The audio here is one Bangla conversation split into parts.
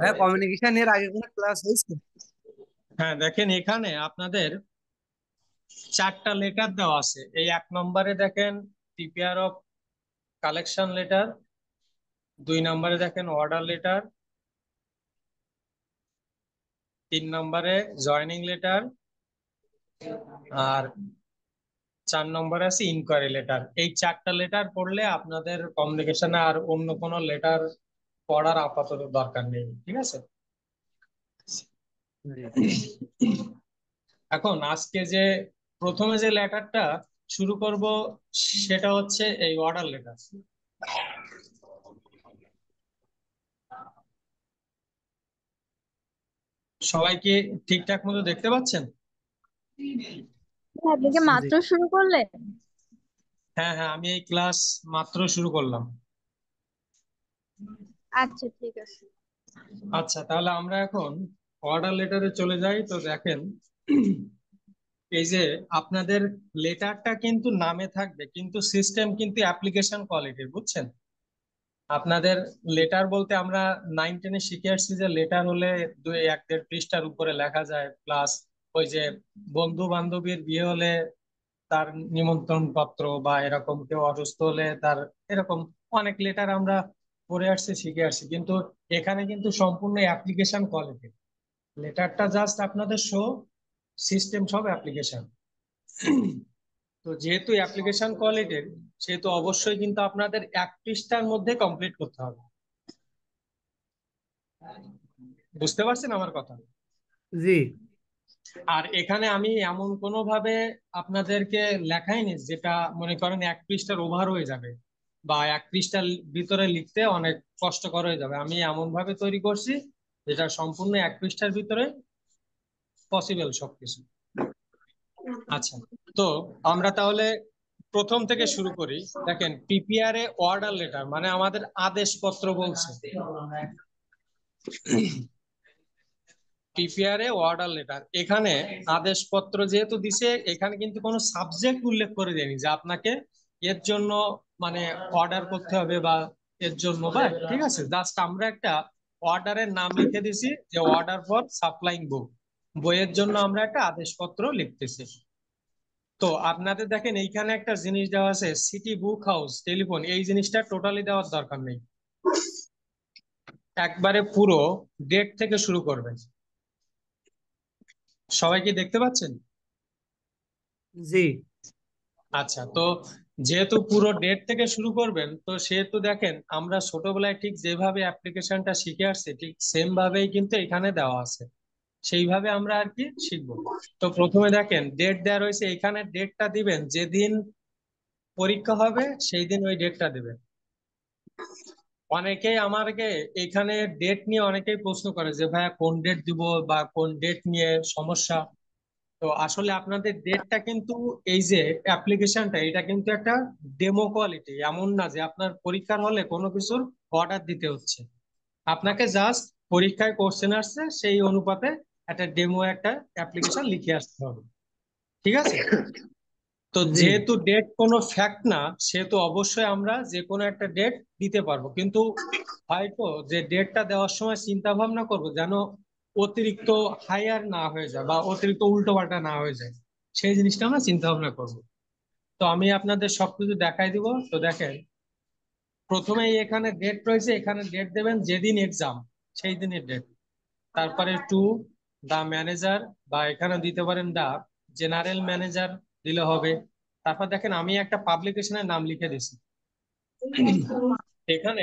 হ্যাঁ কমিউনিকেশন এর আগে কোনো ক্লাস হয়েছে হ্যাঁ দেখেন এখানে আপনাদের চারটা লেটার দেওয়া আছে এই এক নম্বরে দেখেন টিপিআর অফ কালেকশন লেটার দুই নম্বরে দেখেন অর্ডার লেটার তিন নম্বরে জয়নিং লেটার আর চার নম্বরে আছে ইনকোয়ারি লেটার এই চারটা লেটার পড়লে আপনাদের কমিউনিকেশনে আর অন্য কোনো লেটার পড়ার আপাতত দরকার নেই ঠিক আছে এখন আজকে যে প্রথমে যে লেটারটা শুরু করব সেটা হচ্ছে এই অর্ডার লেটার সবাই কি ঠিকঠাক মতো দেখতে পাচ্ছেন হ্যাঁ, মাত্র শুরু হ্যাঁ হ্যাঁ আমি এই ক্লাস মাত্র শুরু করলাম আচ্ছা ঠিক আছে আচ্ছা তাহলে আমরা এখন অর্ডার লেটারে চলে যাই তো দেখেন এই যে আপনাদের লেটারটা কিন্তু নামে থাকবে কিন্তু সিস্টেম কিন্তু অ্যাপ্লিকেশন কোয়ালিটির বুঝছেন আপনাদের লেটার বলতে আমরা নাইন টেনে শিখে আসছি যে লেটার হলে দুই এক দেড় পৃষ্ঠার উপরে লেখা যায় প্লাস ওই যে বন্ধু বান্ধবীর বিয়ে হলে তার নিমন্ত্রণ পত্র বা এরকম কেউ অসুস্থ হলে তার এরকম অনেক লেটার আমরা পড়ে আসছে শিখে আসছি কিন্তু এখানে কিন্তু সম্পূর্ণ অ্যাপ্লিকেশন কোয়ালিটি লেটারটা জাস্ট আপনাদের শো সিস্টেম সব অ্যাপ্লিকেশন তো যেহেতু অ্যাপ্লিকেশন কোয়ালিটির সেহেতু অবশ্যই কিন্তু আপনাদের এক পৃষ্ঠার মধ্যে কমপ্লিট করতে হবে বুঝতে পারছেন আমার কথা জি আর এখানে আমি এমন কোনো ভাবে আপনাদেরকে লেখাইনি যেটা মনে করেন এক পৃষ্ঠার ওভার হয়ে যাবে বা এক পৃষ্ঠার ভিতরে লিখতে অনেক কষ্টকর হয়ে যাবে আমি এমন ভাবে তৈরি করছি যেটা সম্পূর্ণ এক পৃষ্ঠার ভিতরে পসিবল সবকিছু আচ্ছা তো আমরা তাহলে প্রথম থেকে শুরু করি দেখেন পিপিআর এ অর্ডার লেটার মানে আমাদের আদেশপত্র বলছে পিপিআর এ অর্ডার লেটার এখানে আদেশপত্র যেহেতু দিছে এখানে কিন্তু কোনো সাবজেক্ট উল্লেখ করে দেয়নি যে আপনাকে এর জন্য মানে অর্ডার করতে হবে বা এর জন্য বা ঠিক আছে জাস্ট আমরা একটা অর্ডারের নাম লিখে দিছি যে অর্ডার ফর সাপ্লাইং বুক বইয়ের জন্য আমরা একটা আদেশপত্র লিখতেছি তো আপনাদের দেখেন এইখানে একটা জিনিস দেওয়া আছে সিটি বুক হাউস টেলিফোন এই জিনিসটা টোটালি দেওয়ার দরকার নেই একবারে পুরো ডেট থেকে শুরু করবেন সবাই কি দেখতে পাচ্ছেন জি আচ্ছা তো যেহেতু পুরো ডেট থেকে শুরু করবেন তো সেহেতু দেখেন আমরা ছোটবেলায় ঠিক যেভাবে অ্যাপ্লিকেশনটা শিখে আসছি ঠিক সেম ভাবেই কিন্তু এখানে দেওয়া আছে সেইভাবে আমরা আর কি শিখবো তো প্রথমে দেখেন ডেট দেওয়া রয়েছে এখানে ডেটটা দিবেন যেদিন পরীক্ষা হবে সেই দিন ওই ডেটটা দেবেন অনেকেই আমাকে এখানে ডেট নিয়ে অনেকেই প্রশ্ন করে যে ভাইয়া কোন ডেট দিব বা কোন ডেট নিয়ে সমস্যা তো আসলে আপনাদের ডেটটা কিন্তু এই যে অ্যাপ্লিকেশনটা এটা কিন্তু একটা ডেমো কোয়ালিটি এমন না যে আপনার পরীক্ষার হলে কোনো কিছুর অর্ডার দিতে হচ্ছে আপনাকে জাস্ট পরীক্ষায় কোশ্চেন আসছে সেই অনুপাতে একটা ডেমো একটা অ্যাপ্লিকেশন লিখে আসতে হবে ঠিক আছে তো যেহেতু ডেট কোনো ফ্যাক্ট না সেহেতু অবশ্যই আমরা যে কোনো একটা ডেট দিতে পারবো কিন্তু হয়তো যে ডেটটা দেওয়ার সময় চিন্তা ভাবনা করবো যেন অতিরিক্ত হায়ার না হয়ে যায় বা অতিরিক্ত উল্টো পাল্টা না হয়ে যায় সেই জিনিসটা আমরা চিন্তা ভাবনা করব তো আমি আপনাদের সবকিছু দেখাই দিব তো দেখেন প্রথমে এখানে ডেট রয়েছে এখানে ডেট দেবেন যেদিন এক্সাম সেই দিনের ডেট তারপরে টু দা ম্যানেজার বা এখানে দিতে পারেন দা জেনারেল ম্যানেজার দিলে হবে তারপর দেখেন আমি একটা পাবলিকেশনের নাম লিখে দিছি এখানে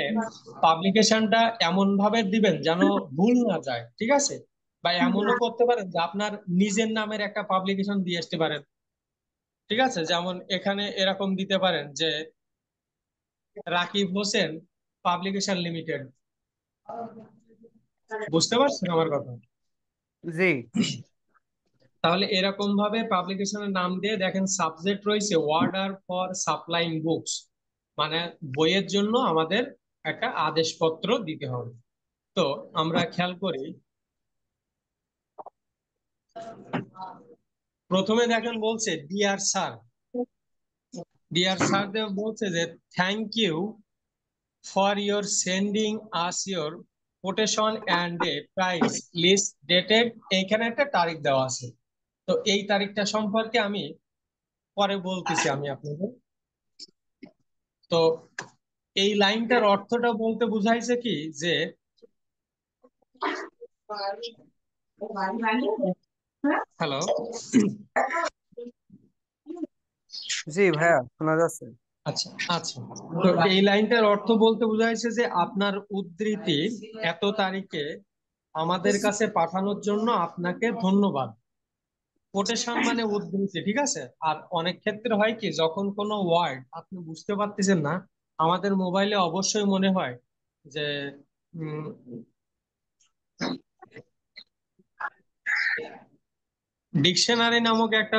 পাবলিকেশনটা এমন ভাবে দিবেন যেন ভুল না যায় ঠিক আছে বা এমনও হ্যাঁ। করতে পারেন যে আপনার নিজের নামের একটা পাবলিকেশন দিয়ে আসতে পারেন ঠিক আছে যেমন এখানে এরকম দিতে পারেন যে রাকিব হোসেন পাবলিকেশন লিমিটেড বুঝতে পারছেন আমার কথা জি তাহলে এরকম ভাবে পাবলিকেশনের নাম দিয়ে দেখেন সাবজেক্ট রয়েছে অর্ডার ফর সাপ্লাইং বুকস মানে বইয়ের জন্য আমাদের একটা আদেশপত্র দিতে হবে তো আমরা খেয়াল করি প্রথমে দেখেন বলছে ডিয়ার স্যার ডিয়ার স্যার দেব বলছে যে thank you for your sending us your quotation and a price list dated এইখানে একটা তারিখ দেওয়া আছে তো এই তারিখটা সম্পর্কে আমি পরে বলতেছি আমি আপনাদের তো এই লাইনটার অর্থটা বলতে বুঝাইছে কি যে হ্যালো জি ভাইয়া শোনা যাচ্ছে আচ্ছা আচ্ছা তো এই লাইনটার অর্থ বলতে বোঝাইছে যে আপনার উদ্ধৃতি এত তারিখে আমাদের কাছে পাঠানোর জন্য আপনাকে ধন্যবাদ কোটেশন মানে উদ্ধৃতি ঠিক আছে আর অনেক ক্ষেত্রে হয় কি যখন কোনো ওয়ার্ড আপনি বুঝতে পারতেছেন না আমাদের মোবাইলে অবশ্যই মনে হয় যে ডিকশনারি নামক একটা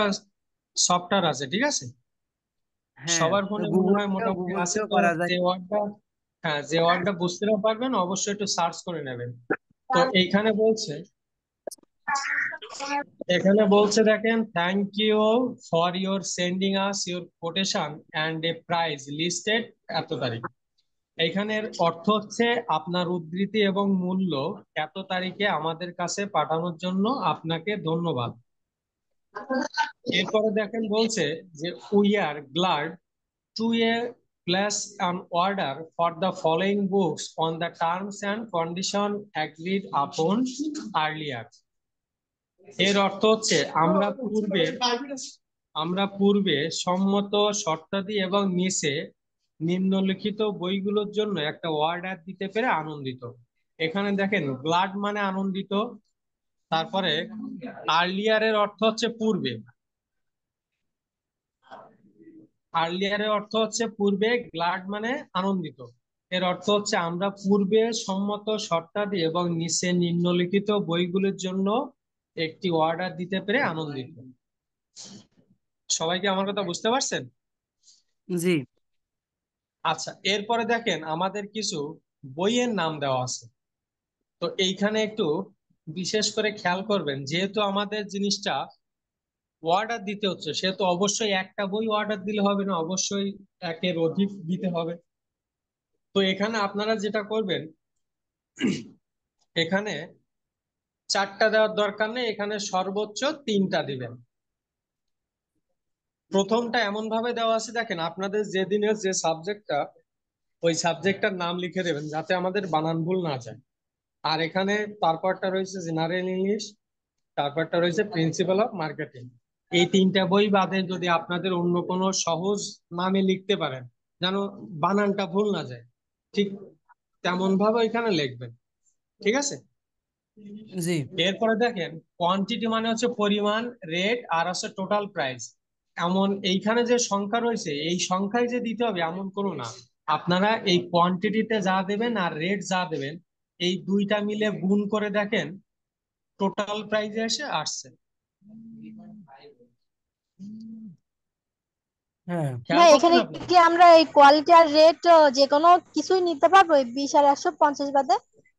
সফটওয়্যার আছে ঠিক আছে হ্যাঁ, সবার ফোনে মনে হয় মোটামুটি আছে যে ওয়ার্ডটা হ্যাঁ যে ওয়ার্ডটা বুঝতে না পারবেন অবশ্যই একটু সার্চ করে নেবেন তো এইখানে বলছে এখানে বলছে দেখেন thank you for your sending us your quotation and a price listed এত তারিখ এখানের অর্থ হচ্ছে আপনার উদ্ধৃতি এবং মূল্য এত তারিখে আমাদের কাছে পাঠানোর জন্য আপনাকে ধন্যবাদ এরপরে দেখেন বলছে যে we are glad to a place an order for the following books on the terms and condition agreed upon earlier এর অর্থ হচ্ছে আমরা পূর্বে আমরা পূর্বে সম্মত শর্তাদি এবং নিচে নিম্নলিখিত বইগুলোর জন্য একটা অর্ডার দিতে পেরে আনন্দিত এখানে দেখেন গ্লাড মানে আনন্দিত তারপরে আর্লিয়ারের অর্থ হচ্ছে পূর্বে আর্লিয়ারের অর্থ হচ্ছে পূর্বে গ্লাড মানে আনন্দিত এর অর্থ হচ্ছে আমরা পূর্বে সম্মত শর্তাদি এবং নিচে নিম্নলিখিত বইগুলোর জন্য একটি অর্ডার দিতে পেরে আনন্দিত সবাই কি আমার কথা বুঝতে পারছেন জি আচ্ছা এরপরে দেখেন আমাদের কিছু বইয়ের নাম দেওয়া আছে তো এইখানে একটু বিশেষ করে খেয়াল করবেন যেহেতু আমাদের জিনিসটা অর্ডার দিতে হচ্ছে সেহেতু অবশ্যই একটা বই অর্ডার দিলে হবে না অবশ্যই একের অধিক দিতে হবে তো এখানে আপনারা যেটা করবেন এখানে চারটা দেওয়ার দরকার নেই এখানে সর্বোচ্চ তিনটা দিবেন প্রথমটা এমন ভাবে দেওয়া আছে দেখেন আপনাদের যে দিনের যে সাবজেক্টটা ওই সাবজেক্টটার নাম লিখে দেবেন যাতে আমাদের বানান ভুল না যায় আর এখানে তারপরটা রয়েছে জেনারেল ইংলিশ তারপরটা রয়েছে প্রিন্সিপাল অফ মার্কেটিং এই তিনটা বই বাদে যদি আপনাদের অন্য কোনো সহজ নামে লিখতে পারেন যেন বানানটা ভুল না যায় ঠিক তেমন ভাবে এখানে লিখবেন ঠিক আছে জি এরপরে দেখেন কোয়ান্টিটি মানে হচ্ছে পরিমাণ রেট আর হচ্ছে টোটাল প্রাইস এমন এইখানে যে সংখ্যা রয়েছে এই সংখ্যায় যে দিতে হবে এমন করো না আপনারা এই কোয়ান্টিটিতে যা দেবেন আর রেট যা দেবেন এই দুইটা মিলে গুণ করে দেখেন টোটাল প্রাইস এসে আসছে হ্যাঁ এখানে কি আমরা এই কোয়ালিটি আর রেট যে কোনো কিছুই নিতে পারবো বিশ আর একশো পঞ্চাশ বাদে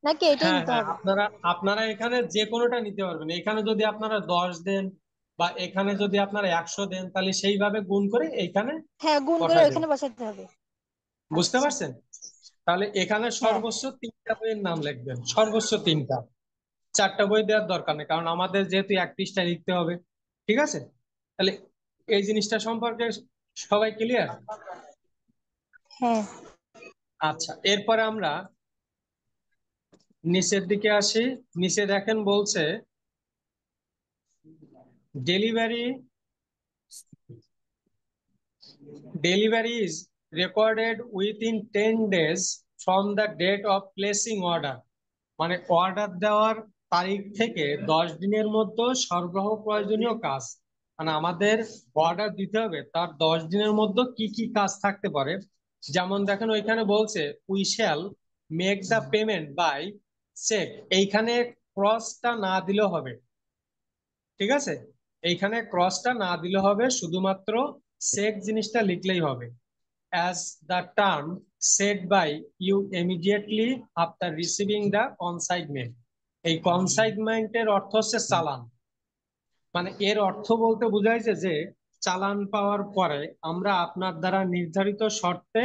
নাকি এটাই হ্যাঁ, নিতে হ্যাঁ, হবে আপনারা আপনারা এখানে যে কোনোটা নিতে পারবেন এখানে যদি আপনারা দশ দেন বা এখানে যদি আপনারা একশো দেন তাহলে সেইভাবে গুণ করে এইখানে হ্যাঁ গুণ করে এখানে বসাতে হবে বুঝতে আচ্ছা। পারছেন তাহলে এখানে হ্যাঁ। সর্বোচ্চ তিনটা বইয়ের নাম লিখবেন সর্বোচ্চ তিনটা চারটা বই দেওয়ার দরকার নেই কারণ আমাদের যেহেতু একত্রিশটা লিখতে হবে ঠিক আছে তাহলে এই জিনিসটা সম্পর্কে সবাই ক্লিয়ার হ্যাঁ আচ্ছা এরপরে আমরা নিচের দিকে আসি নিচে দেখেন বলছে delivery delivery is recorded within ten days from the date of placing order মানে অর্ডার দেওয়ার তারিখ থেকে দশ দিনের মধ্যে সরবরাহ প্রয়োজনীয় কাজ মানে আমাদের অর্ডার দিতে হবে তার দশ দিনের মধ্যে কি কি কাজ থাকতে পারে যেমন দেখেন ওইখানে বলছে we shall make the payment by cheque এইখানে ক্রসটা না দিলেও হবে ঠিক আছে এইখানে ক্রসটা না দিলে হবে শুধুমাত্র সেক জিনিসটা লিখলেই হবে as the term set by you immediately after receiving the consignment এই কনসাইনমেন্টের অর্থ হচ্ছে চালান মানে এর অর্থ বলতে বোঝাইছে যে চালান পাওয়ার পরে আমরা আপনার দ্বারা নির্ধারিত শর্তে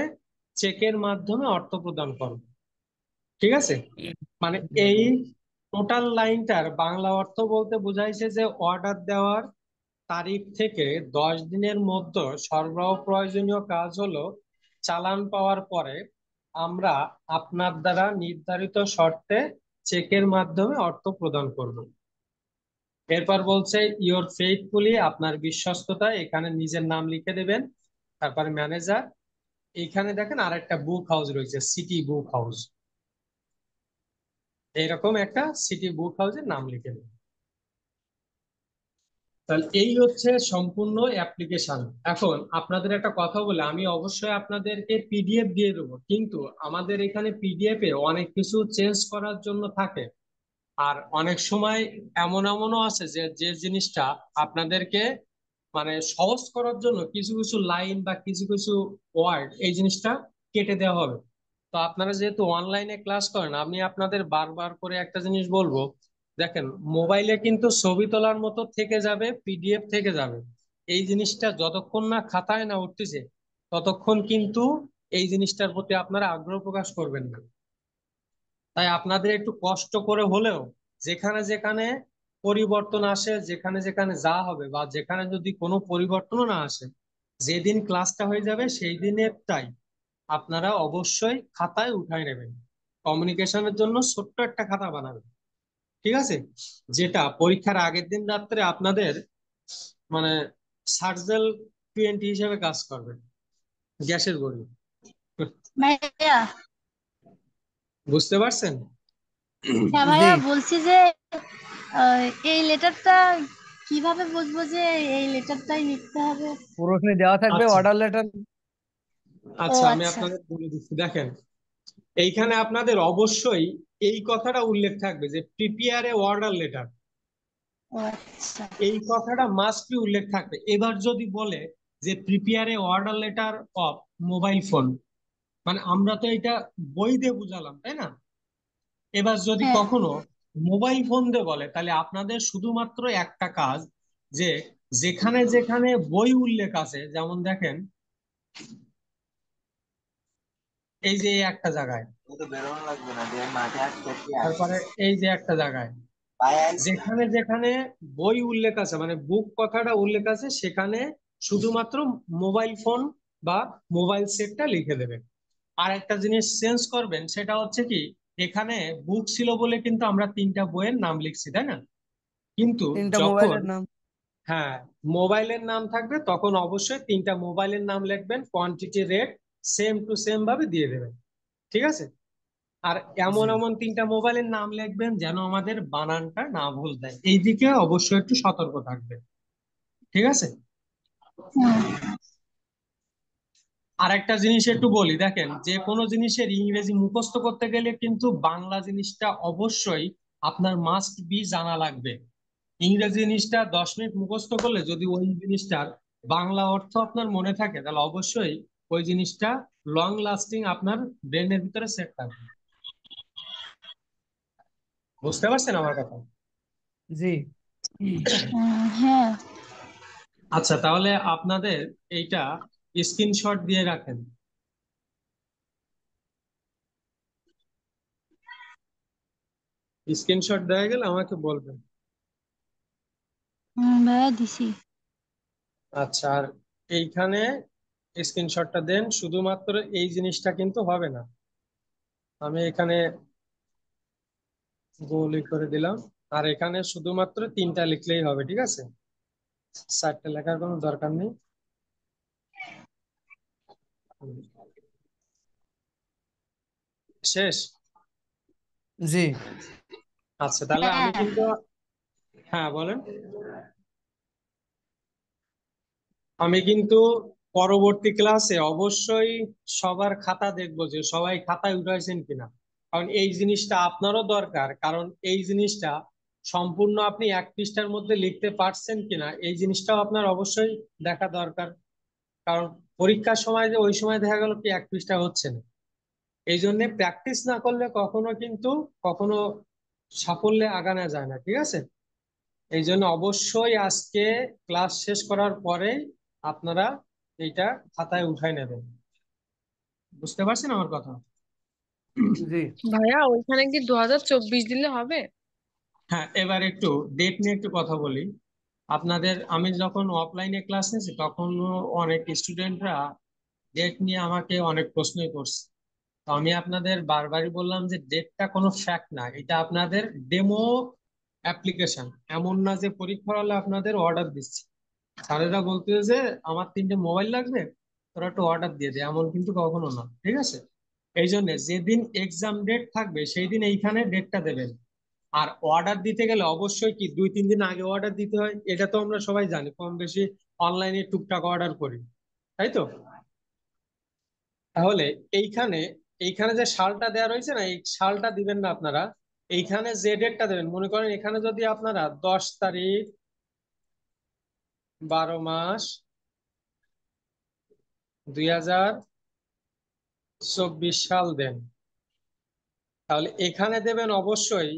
চেকের মাধ্যমে অর্থ প্রদান করব ঠিক আছে মানে এই টোটাল লাইনটার বাংলা অর্থ বলতে বুঝাইছে যে অর্ডার দেওয়ার তারিখ থেকে দশ দিনের মধ্যে সরবরাহ প্রয়োজনীয় কাজ হলো চালান পাওয়ার পরে আমরা আপনার দ্বারা নির্ধারিত শর্তে চেকের মাধ্যমে অর্থ প্রদান করব এরপর বলছে ইওর ফেইথফুলি আপনার বিশ্বস্ততা এখানে নিজের নাম লিখে দেবেন তারপরে ম্যানেজার এখানে দেখেন আর একটা বুক হাউস রয়েছে সিটি বুক হাউস এইরকম একটা সিটি বুক হাউসের নাম লিখে দেবেন তাহলে এই হচ্ছে সম্পূর্ণ অ্যাপ্লিকেশন এখন আপনাদের একটা কথা বলে আমি অবশ্যই আপনাদেরকে পিডিএফ দিয়ে দেব কিন্তু আমাদের এখানে পিডিএফ এ অনেক কিছু চেঞ্জ করার জন্য থাকে আর অনেক সময় এমন এমনও আছে যে যে জিনিসটা আপনাদেরকে মানে সহজ করার জন্য কিছু কিছু লাইন বা কিছু কিছু ওয়ার্ড এই জিনিসটা কেটে দেওয়া হবে তো আপনারা যেহেতু অনলাইনে ক্লাস করেন আমি আপনাদের বারবার করে একটা জিনিস বলবো দেখেন মোবাইলে কিন্তু ছবি তোলার মতো থেকে যাবে পিডিএফ থেকে যাবে এই জিনিসটা যতক্ষণ না খাতায় না উঠতেছে ততক্ষণ কিন্তু এই জিনিসটার প্রতি আপনারা আগ্রহ প্রকাশ করবেন না তাই আপনাদের একটু কষ্ট করে হলেও যেখানে যেখানে পরিবর্তন আসে যেখানে যেখানে যা হবে বা যেখানে যদি কোনো পরিবর্তনও না আসে যেদিন ক্লাসটা হয়ে যাবে সেই দিনের তাই আপনারা অবশ্যই খাতায় উঠায় নেবেন কমিউনিকেশনের জন্য ছোট্ট একটা খাতা বানাবেন ঠিক আছে যেটা পরীক্ষার আগের দিন রাত্রে আপনাদের মানে সার্জেল টোয়েন্টি হিসেবে কাজ করবে গ্যাসের গড়ি বুঝতে পারছেন হ্যাঁ, ভাইয়া বলছি যে এই লেটারটা কিভাবে বুঝবো যে এই লেটারটাই লিখতে হবে প্রশ্নে দেওয়া থাকবে অর্ডার আচ্ছা। লেটার আচ্ছা আমি আচ্ছা। আপনাদের বলে দিচ্ছি দেখেন এইখানে আপনাদের অবশ্যই এই কথাটা উল্লেখ থাকবে যে প্রিপেয়ার এ অর্ডার লেটার এই কথাটা মাস্ট বি উল্লেখ থাকবে এবার যদি বলে যে prepare a order letter of mobile phone মানে আমরা তো এটা বই দিয়ে বুঝালাম তাই না এবার যদি হ্যাঁ। কখনো মোবাইল ফোন দিয়ে বলে তাহলে আপনাদের শুধুমাত্র একটা কাজ যে যেখানে যেখানে বই উল্লেখ আছে যেমন দেখেন এই যে একটা জায়গায় তারপরে এই যে একটা জায়গায় যেখানে যেখানে বই উল্লেখ আছে মানে বুক কথাটা উল্লেখ আছে সেখানে শুধুমাত্র মোবাইল ফোন বা মোবাইল সেটটা লিখে দেবেন আর একটা জিনিস চেঞ্জ করবেন সেটা হচ্ছে কি এখানে বুক ছিল বলে কিন্তু আমরা তিনটা বইয়ের নাম লিখছি তাই না কিন্তু যখন হ্যাঁ মোবাইলের নাম থাকবে তখন অবশ্যই তিনটা মোবাইলের নাম লিখবেন quantity rate same to same ভাবে দিয়ে দেবেন ঠিক আছে আর এমন এমন তিনটা মোবাইলের নাম লিখবেন যেন আমাদের বানানটা না ভুল দেয় এই দিকে অবশ্যই একটু সতর্ক থাকবে ঠিক আছে আর একটা জিনিস একটু বলি দেখেন যে কোনো জিনিসের ইংরেজি মুখস্থ করতে গেলে কিন্তু বাংলা জিনিসটা অবশ্যই আপনার মাস্ট বি জানা লাগবে ইংরেজি জিনিসটা দশ মিনিট মুখস্থ করলে যদি ওই জিনিসটার বাংলা অর্থ আপনার মনে থাকে তাহলে অবশ্যই ওই জিনিসটা লং লাস্টিং আপনার ব্রেনের ভিতরে সেট থাকবে বুঝতে পারছেন আমার কথা জি হ্যাঁ। আচ্ছা তাহলে আপনাদের এইটা স্ক্রিনশট দিয়ে রাখেন স্ক্রিনশট দেয়া গেলে আমাকে বলবেন আচ্ছা আর এইখানে স্ক্রিনশটটা দেন শুধুমাত্র এই জিনিসটা কিন্তু হবে না আমি এখানে গোলি করে দিলাম আর এখানে শুধুমাত্র তিনটা লিখলেই হবে ঠিক আছে চারটা লেখার কোনো দরকার নেই শেষ জি আচ্ছা তাহলে আমি কিন্তু হ্যাঁ বলেন আমি কিন্তু পরবর্তী ক্লাসে অবশ্যই সবার খাতা দেখবো যে সবাই খাতায় উঠাইছেন কিনা কারণ এই জিনিসটা আপনারও দরকার কারণ এই জিনিসটা সম্পূর্ণ আপনি এক পৃষ্ঠার মধ্যে লিখতে পারছেন কিনা এই জিনিসটাও আপনার অবশ্যই দেখা দরকার কারণ পরীক্ষার সময় যে ওই সময় দেখা গেল কি এক পৃষ্ঠা হচ্ছে না এই জন্য প্র্যাকটিস না করলে কখনো কিন্তু কখনো সাফল্যে আগানো যায় না ঠিক আছে এই জন্য অবশ্যই আজকে ক্লাস শেষ করার পরে আপনারা এইটা খাতায় উঠাই নেবেন বুঝতে পারছেন আমার কথা জি ভাইয়া ওইখানে কি দু দিলে হবে হ্যাঁ এবার একটু ডেট নিয়ে একটু কথা বলি আপনাদের আমি যখন অফলাইনে ক্লাস নিয়েছি তখন অনেক স্টুডেন্টরা ডেট নিয়ে আমাকে অনেক প্রশ্নই করছে তো আমি আপনাদের বারবারই বললাম যে ডেটটা কোনো ফ্যাক্ট না এটা আপনাদের ডেমো অ্যাপ্লিকেশন এমন না যে পরীক্ষার হলে আপনাদের অর্ডার দিচ্ছি স্যারেরা বলতে যে আমার তিনটে মোবাইল লাগবে তোরা একটু অর্ডার দিয়ে দে এমন কিন্তু কখনো না ঠিক আছে এই জন্য যেদিন এক্সাম ডেট থাকবে সেই দিন এইখানে ডেটটা দেবেন আর অর্ডার দিতে গেলে অবশ্যই কি দুই তিন দিন আগে অর্ডার দিতে হয় এটা তো আমরা সবাই জানি কম বেশি অনলাইনে টুকটাক অর্ডার করি তাই তো তাহলে এইখানে এইখানে যে সালটা দেওয়া রয়েছে না এই সালটা দিবেন না আপনারা এইখানে যে ডেটটা দেবেন মনে করেন এখানে যদি আপনারা দশ তারিখ বারো মাস দুই সাল দেন তাহলে এখানে দেবেন অবশ্যই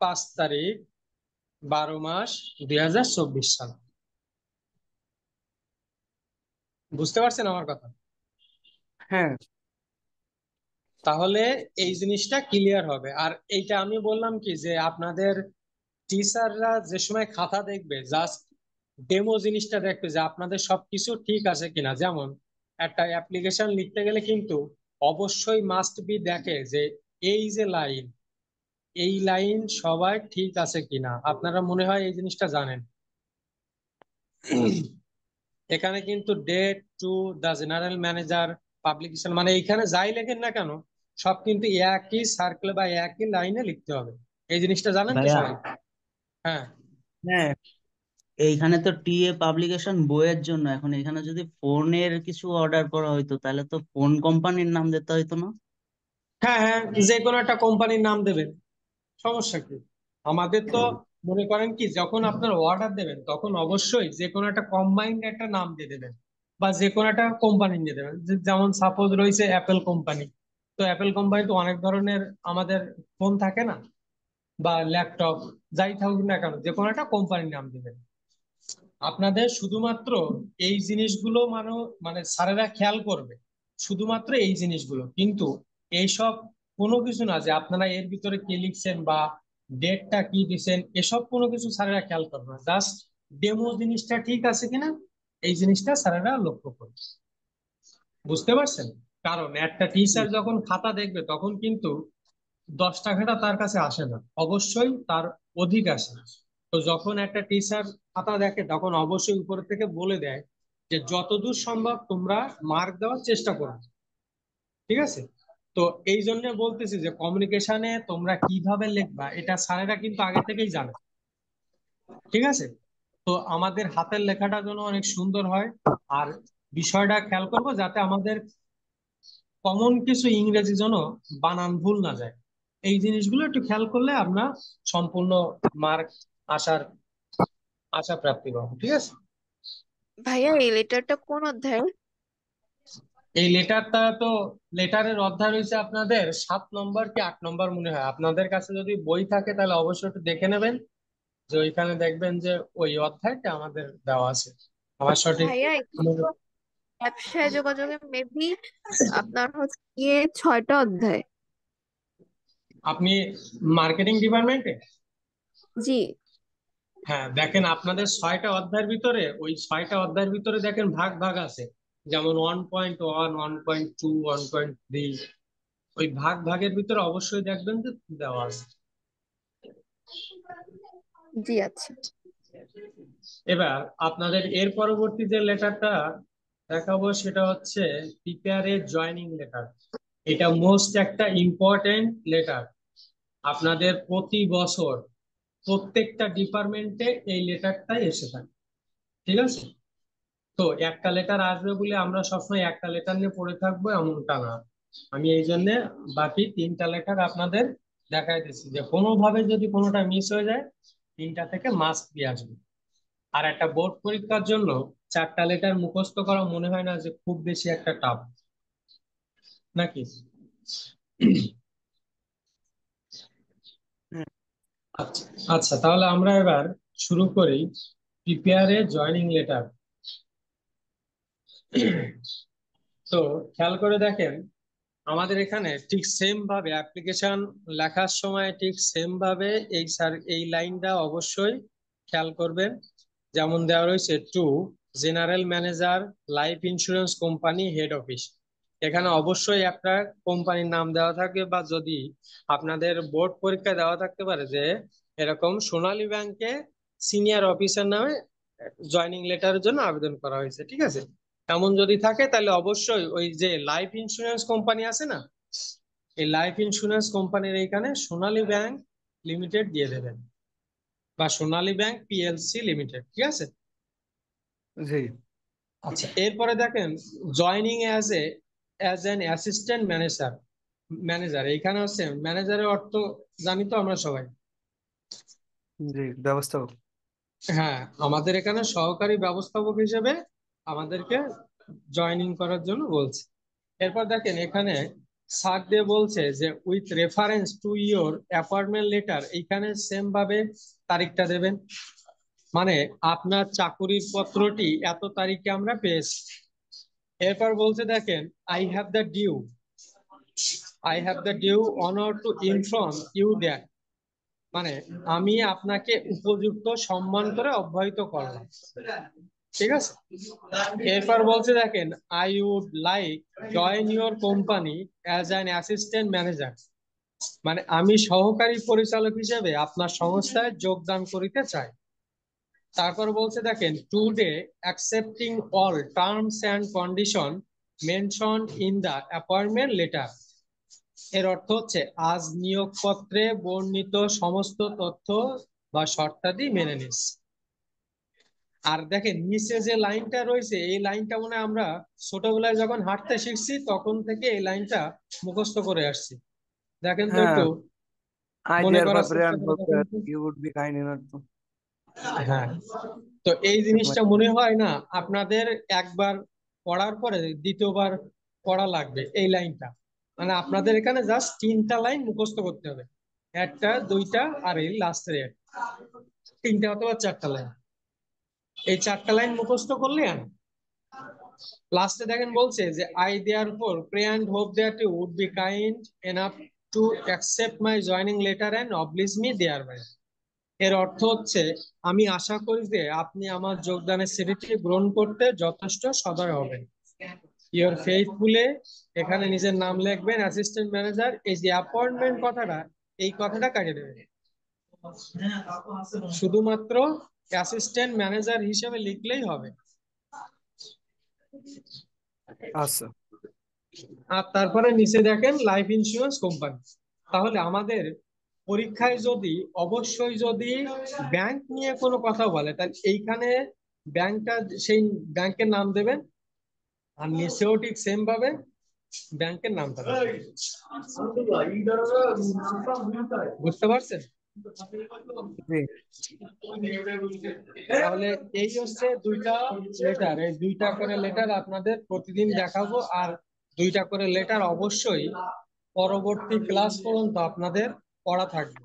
পাঁচ তারিখ বারো মাস দুই সাল বুঝতে পারছেন আমার কথা হ্যাঁ তাহলে এই জিনিসটা ক্লিয়ার হবে আর এইটা আমি বললাম কি যে আপনাদের টিচাররা যে সময় খাতা দেখবে জাস্ট ডেমো জিনিসটা দেখতে যে আপনাদের সবকিছু ঠিক আছে কিনা যেমন একটা অ্যাপ্লিকেশন লিখতে গেলে কিন্তু অবশ্যই মাস্ট বি দেখে যে এই যে লাইন এই লাইন সবাই ঠিক আছে কিনা আপনারা মনে হয় এই জিনিসটা জানেন এখানে কিন্তু date to the general manager publication মানে এইখানে যাই লেখেন না কেন সব কিন্তু একই সার্কেল বা একই লাইনে লিখতে হবে এই জিনিসটা জানেন তো সবাই হ্যাঁ হ্যাঁ এইখানে তো টিএ পাবলিকেশন বইয়ের জন্য এখন এখানে যদি ফোনের কিছু অর্ডার করা হইতো তাহলে তো ফোন কোম্পানির নাম দিতে হইতো না হ্যাঁ হ্যাঁ যে কোনো একটা কোম্পানির নাম দেবেন সমস্যা কি আমাদের তো মনে করেন কি যখন আপনার অর্ডার দেবেন তখন অবশ্যই যে কোনো একটা কম্বাইন্ড একটা নাম দিয়ে দেবেন বা যে কোনো একটা কোম্পানি দিয়ে দেবেন যেমন সাপোজ রয়েছে অ্যাপেল কোম্পানি তো অ্যাপেল কোম্পানি তো অনেক ধরনের আমাদের ফোন থাকে না বা ল্যাপটপ যাই থাকুক না কেন যে কোনো একটা কোম্পানির নাম দেবেন আপনাদের শুধুমাত্র এই জিনিসগুলো মানে মানে স্যারেরা খেয়াল করবে শুধুমাত্র এই জিনিসগুলো কিন্তু এইসব কোনো কিছু না যে আপনারা এর ভিতরে কি লিখছেন বা ডেটটা কি দিচ্ছেন এসব কোনো কিছু স্যারেরা খেয়াল করবে না জাস্ট ডেমো জিনিসটা ঠিক আছে কিনা এই জিনিসটা স্যারেরা লক্ষ্য করবে বুঝতে পারছেন কারণ একটা টিচার যখন খাতা দেখবে তখন কিন্তু দশটা খাতা তার কাছে আসে না অবশ্যই তার অধিক আসে না তো যখন একটা টিচার খাতা দেখে তখন অবশ্যই উপরে থেকে বলে দেয় যে যতদূর সম্ভব তোমরা মার্ক দেওয়ার চেষ্টা করো ঠিক আছে তো এই জন্য বলতেছি যে কমিউনিকেশনে তোমরা কিভাবে লিখবা এটা স্যারেরা কিন্তু আগে থেকেই জানে ঠিক আছে তো আমাদের হাতের লেখাটা যেন অনেক সুন্দর হয় আর বিষয়টা খেয়াল করবো যাতে আমাদের কমন কিছু ইংরেজি যেন বানান ভুল না যায় এই জিনিসগুলো একটু খেয়াল করলে আমরা সম্পূর্ণ মার্ক আশার আশা প্রাপ্তি বাহু ঠিক আছে ভাইয়া এই লেটারটা কোন অধ্যায় এই লেটারটা তো লেটারের অধ্যায় রয়েছে আপনাদের সাত নম্বর কি আট নম্বর মনে হয় আপনাদের কাছে যদি বই থাকে তাহলে অবশ্যই একটু দেখে নেবেন যে ওইখানে দেখবেন যে ওই অধ্যায়টা আমাদের দেওয়া আছে আমার সঠিক ভাইয়া ব্যবসায় যোগাযোগে মেবি আপনার হচ্ছে ছয়টা অধ্যায় আপনি মার্কেটিং ডিপার্টমেন্টে জি হ্যাঁ দেখেন আপনাদের ছয়টা অধ্যায়ের ভিতরে ওই ছয়টা অধ্যায়ের ভিতরে দেখেন ভাগ ভাগ আছে যেমন one point one one point two one point three ওই ভাগ ভাগের ভিতরে অবশ্যই দেখবেন যে দেওয়া আছে আচ্ছা। এবার আপনাদের এর পরবর্তী যে লেটারটা দেখাবো সেটা হচ্ছে প্রিপেয়ার জয়নিং লেটার এটা মোস্ট একটা ইম্পর্টেন্ট লেটার আপনাদের প্রতি বছর প্রত্যেকটা ডিপার্টমেন্টে এই লেটারটাই এসে থাকে ঠিক আছে তো একটা লেটার আসবে বলে আমরা সবসময় একটা লেটার নিয়ে পড়ে থাকবো এমনটা না আমি এই জন্য বাকি তিনটা লেটার আপনাদের দেখাই দিচ্ছি যে কোনোভাবে যদি কোনোটা মিস হয়ে যায় তিনটা থেকে মাস্ক দিয়ে আসবে আর একটা বোর্ড পরীক্ষার জন্য চারটা লেটার মুখস্থ করা মনে হয় না যে খুব বেশি একটা টাফ নাকি আচ্ছা আচ্ছা তাহলে আমরা এবার শুরু করি প্রিপেয়ারে জয়নিং লেটার তো খেয়াল করে দেখেন আমাদের এখানে ঠিক সেম ভাবে অ্যাপ্লিকেশন লেখার সময় ঠিক সেম ভাবে এই স্যার এই লাইনটা অবশ্যই খেয়াল করবেন যেমন দেওয়া রয়েছে to general manager life insurance company head office এখানে অবশ্যই একটা কোম্পানির নাম দেওয়া থাকবে বা যদি আপনাদের বোর্ড পরীক্ষা দেওয়া থাকতে পারে যে এরকম সোনালী ব্যাংকে সিনিয়র অফিসার নামে জয়নিং লেটার জন্য আবেদন করা হয়েছে ঠিক আছে এমন যদি থাকে তাহলে অবশ্যই ওই যে লাইফ ইন্স্যুরেন্স কোম্পানি আছে না এই লাইফ ইন্স্যুরেন্স কোম্পানির এইখানে সোনালী ব্যাংক লিমিটেড দিয়ে দেবেন বা সোনালী ব্যাংক পিএলসি লিমিটেড ঠিক আছে জি আচ্ছা এরপরে দেখেন জয়নিং এ আছে as an assistant manager manager এখানে হচ্ছে ম্যানেজারের অর্থ জানি তো আমরা সবাই জি ব্যবস্থাপক হ্যাঁ আমাদের এখানে সহকারী ব্যবস্থাপক হিসেবে আমাদেরকে জয়নিং করার জন্য বলছে এরপর দেখেন এখানে সার দে বলছে যে with reference to your appointment letter এইখানে সেম ভাবে তারিখটা দেবেন মানে আপনার চাকুরির পত্রটি এত তারিখে আমরা পেয়েছি এরপর বলছে দেখেন I have the due I have the due honour to inform you that মানে আমি আপনাকে উপযুক্ত সম্মান করে অব্যাহত করলাম ঠিক আছে এরপর বলছে দেখেন I would like join your company as an assistant manager মানে আমি সহকারী পরিচালক হিসেবে আপনার সংস্থায় যোগদান করিতে চাই তারপর বলছে দেখেন today accepting all terms and condition mention in the appointment letter এর অর্থ হচ্ছে আজ নিয়োগপত্রে বর্ণিত সমস্ত তথ্য বা শর্তাদি মেনে নিস আর দেখেন নিচে যে লাইনটা রয়েছে এই লাইনটা মনে আমরা ছোটবেলায় যখন হাঁটতে শিখছি তখন থেকে এই লাইনটা মুখস্থ করে আসছি দেখেন তো হ্যাঁ। একটু হ্যাঁ তো এই জিনিসটা মনে হয় না আপনাদের একবার পড়ার পরে দ্বিতীয়বার পড়া লাগবে এই লাইনটা মানে আপনাদের এখানে জাস্ট তিনটা লাইন মুখস্থ করতে হবে একটা দুইটা আর এই লাস্টের তিনটা অথবা চারটা লাইন এই চারটা লাইন মুখস্থ করলে লাস্টে দেখেন বলছে যে I therefore pray and hope there to would be kind enough to accept my joining letter and oblige me thereby এর অর্থ হচ্ছে আমি আশা করি যে আপনি আমার যোগদানের সিডিটি গ্রহণ করতে যথেষ্ট সদয় হবেন ইওর ফেইথফুলে এখানে নিজের নাম লিখবেন অ্যাসিস্ট্যান্ট ম্যানেজার এই যে অ্যাপয়েন্টমেন্ট কথাটা এই কথাটা কাটিয়ে দেবেন শুধুমাত্র অ্যাসিস্ট্যান্ট ম্যানেজার হিসেবে লিখলেই হবে আচ্ছা আর তারপরে নিচে দেখেন লাইফ ইন্স্যুরেন্স কোম্পানি তাহলে আমাদের পরীক্ষায় যদি অবশ্যই যদি ব্যাংক নিয়ে কোনো কথা বলে তাহলে এইখানে ব্যাংকটা সেই ব্যাংকের নাম দেবেন আর নিচেও ঠিক সেম ভাবে ব্যাংকের নামটা বুঝতে পারছেন তাহলে এই হচ্ছে দুইটা লেটার এই দুইটা করে লেটার আপনাদের প্রতিদিন দেখাবো আর দুইটা করে লেটার অবশ্যই পরবর্তী ক্লাস পর্যন্ত আপনাদের পড়া থাকবে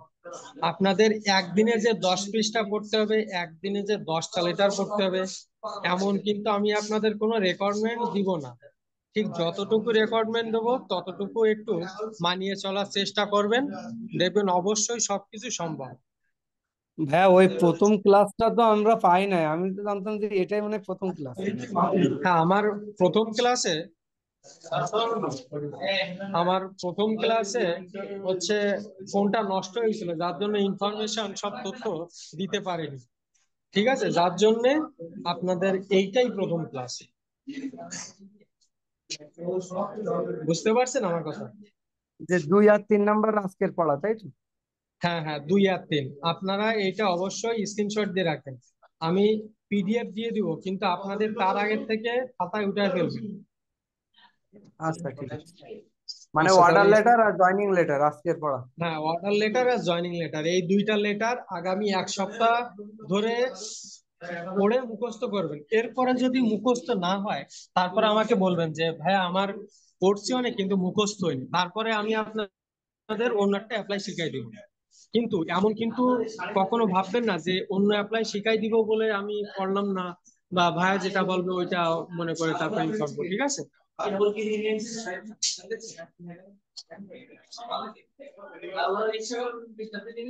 আপনাদের একদিনে যে দশ পৃষ্ঠা পড়তে হবে একদিনে যে দশটা লেটার পড়তে হবে এমন কিন্তু আমি আপনাদের কোনো রেকর্ডমেন্ট দিব না ঠিক যতটুকু রেকর্ডমেন্ট দেবো ততটুকু একটু মানিয়ে চলার চেষ্টা করবেন দেখবেন অবশ্যই সবকিছু সম্ভব হ্যাঁ ওই প্রথম ক্লাসটা তো আমরা পাই নাই আমি তো জানতাম যে এটাই মানে প্রথম ক্লাস হ্যাঁ আমার প্রথম ক্লাসে আমার প্রথম ক্লাসে হচ্ছে ফোনটা নষ্ট হয়েছিল যার জন্য ইনফরমেশন সব তথ্য দিতে পারেনি ঠিক আছে যার জন্য আপনাদের এইটাই প্রথম ক্লাস বুঝতে পারছেন আমার কথা যে দুই আর তিন নাম্বার আজকের পড়া তাই তো হ্যাঁ হ্যাঁ দুই আর তিন আপনারা এটা অবশ্যই স্ক্রিনশট দিয়ে রাখেন আমি পিডিএফ দিয়ে দিব কিন্তু আপনাদের তার আগের থেকে খাতায় উঠায় ফেলবেন আচ্ছা ঠিক আছে মানে অর্ডার লেটার আর জয়নিং লেটার আজকের পড়া হ্যাঁ অর্ডার লেটার আর জয়নিং লেটার এই দুইটা লেটার আগামী এক সপ্তাহ ধরে পড়ে মুখস্থ করবেন এরপরে যদি মুখস্থ না হয় তারপরে আমাকে বলবেন যে ভাইয়া আমার পড়ছি অনেক কিন্তু মুখস্থ হয়নি তারপরে আমি আপনাদের অন্য একটা অ্যাপ্লাই শিখাই দিব কিন্তু এমন কিন্তু কখনো ভাববেন না যে অন্য অ্যাপ্লাই শিখাই দিব বলে আমি পড়লাম না বা ভাইয়া যেটা বলবে ওইটা মনে করে তারপরে ঠিক আছে Our issue is nothing.